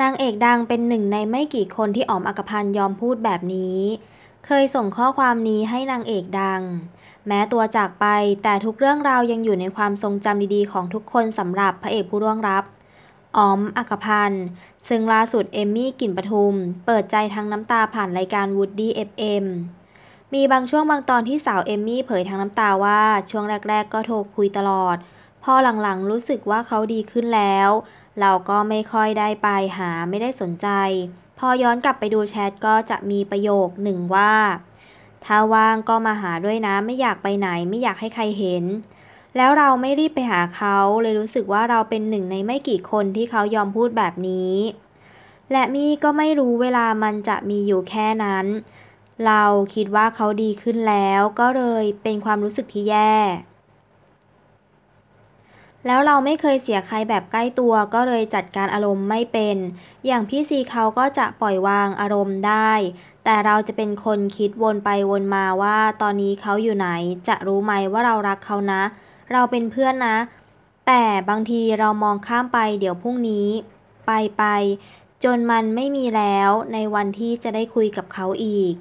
นางเอกดังเป็นหนึ่งในไม่กี่คนที่อ๋อมอักพันยอมพูดแบบนี้ เคยส่งข้อความนี้ให้นางเอกดัง แม้ตัวจากไปแต่ทุกเรื่องราวยังอยู่ในความทรงจำดีๆของทุกคนสำหรับพระเอกผู้ร่วงรับอ๋อมอักพันซึ่งล่าสุดเอมมี่กลิ่นปทุม เปิดใจทั้งน้ำตาผ่านรายการวูดดี้เอฟเอ็มมีบางช่วงบางตอนที่สาวเอมมี่เผยทั้งน้ำตาว่า ช่วงแรก ๆ ก็โทรคุยตลอดพอหลัง ๆรู้สึกว่าเขาดีขึ้นแล้ว เราก็ไม่ค่อยได้ไปหาไม่ได้สนใจ พอย้อนกลับไปดูแชทก็จะมีประโยคหนึ่งว่า ถ้าว่างก็มาหาด้วยนะไม่อยากไปไหนไม่อยากให้ใครเห็น แล้วเราไม่รีบไปหาเขาเลยรู้สึกว่าเราเป็นหนึ่งในไม่กี่คนที่เขายอมพูดแบบนี้ และมี่ก็ไม่รู้เวลามันจะมีอยู่แค่นั้น เราคิดว่าเขาดีขึ้นแล้วก็เลยเป็นความรู้สึกที่แย่แล้วเราไม่เคยเสียใครแบบใกล้ตัวก็เลยจัดการอารมณ์ไม่เป็น อย่างพี่ซีเขาก็จะปล่อยวางอารมณ์ได้ แต่เราจะเป็นคนคิดวนไปวนมาว่า ตอนนี้เขาอยู่ไหน จะรู้ไหมว่าเรารักเขานะ เราเป็นเพื่อนนะ แต่บางทีเรามองข้ามไปเดี๋ยวพรุ่งนี้ ไปไปจนมันไม่มีแล้วในวันที่จะได้คุยกับเขาอีก